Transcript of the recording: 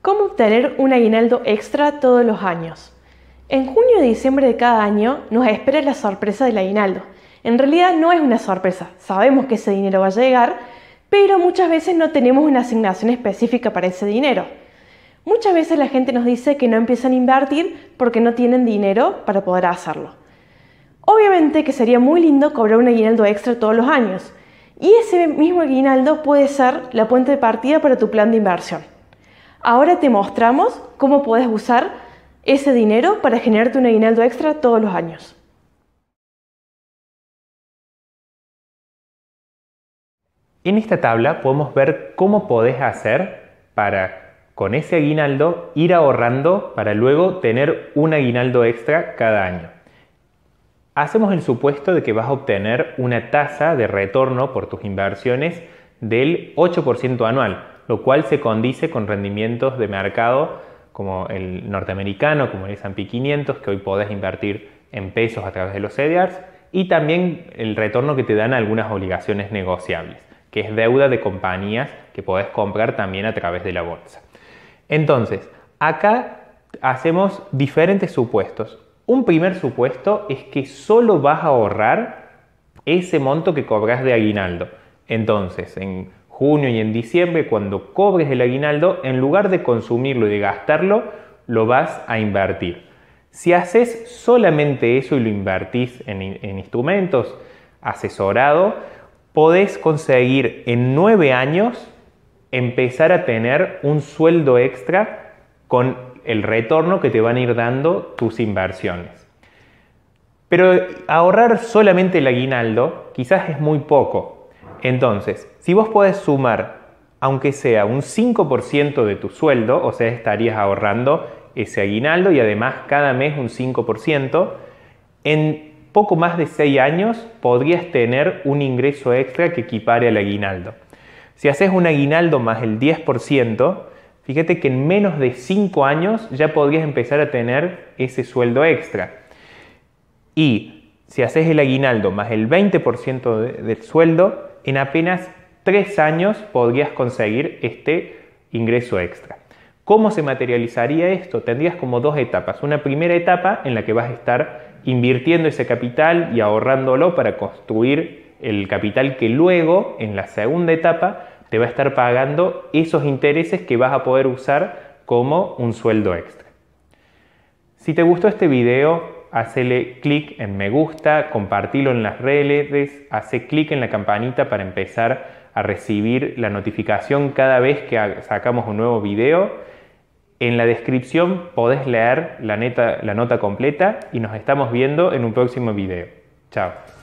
¿Cómo obtener un aguinaldo extra todos los años? En junio y diciembre de cada año nos espera la sorpresa del aguinaldo. En realidad no es una sorpresa, sabemos que ese dinero va a llegar, pero muchas veces no tenemos una asignación específica para ese dinero. Muchas veces la gente nos dice que no empiezan a invertir porque no tienen dinero para poder hacerlo. Obviamente que sería muy lindo cobrar un aguinaldo extra todos los años, y ese mismo aguinaldo puede ser la puente de partida para tu plan de inversión. Ahora te mostramos cómo puedes usar ese dinero para generarte un aguinaldo extra todos los años. En esta tabla podemos ver cómo podés hacer para, con ese aguinaldo, ir ahorrando para luego tener un aguinaldo extra cada año. Hacemos el supuesto de que vas a obtener una tasa de retorno por tus inversiones del 8% anual, lo cual se condice con rendimientos de mercado como el norteamericano, como el S&P 500, que hoy podés invertir en pesos a través de los CDRs, e y también el retorno que te dan algunas obligaciones negociables, que es deuda de compañías que podés comprar también a través de la bolsa. Entonces, acá hacemos diferentes supuestos. Un primer supuesto es que solo vas a ahorrar ese monto que cobras de aguinaldo. Entonces, en junio y en diciembre, cuando cobres el aguinaldo, en lugar de consumirlo y de gastarlo, lo vas a invertir. Si haces solamente eso y lo invertís en, en instrumentos asesorado, podés conseguir en nueve años empezar a tener un sueldo extra con el retorno que te van a ir dando tus inversiones. Pero ahorrar solamente el aguinaldo quizás es muy poco, entonces, si vos podés sumar, aunque sea un 5% de tu sueldo, o sea, estarías ahorrando ese aguinaldo y además cada mes un 5%, en poco más de 6 años podrías tener un ingreso extra que equipare al aguinaldo. Si haces un aguinaldo más el 10%, fíjate que en menos de 5 años ya podrías empezar a tener ese sueldo extra. Y si haces el aguinaldo más el 20% del sueldo, en apenas tres años podrías conseguir este ingreso extra. ¿Cómo se materializaría esto? Tendrías como dos etapas. Una primera etapa en la que vas a estar invirtiendo ese capital y ahorrándolo para construir el capital que luego, en la segunda etapa, te va a estar pagando esos intereses que vas a poder usar como un sueldo extra. Si te gustó este video, hacele clic en me gusta, compartilo en las redes, hace clic en la campanita para empezar a recibir la notificación cada vez que sacamos un nuevo video. En la descripción podés leer la, la nota completa y nos estamos viendo en un próximo video. Chao.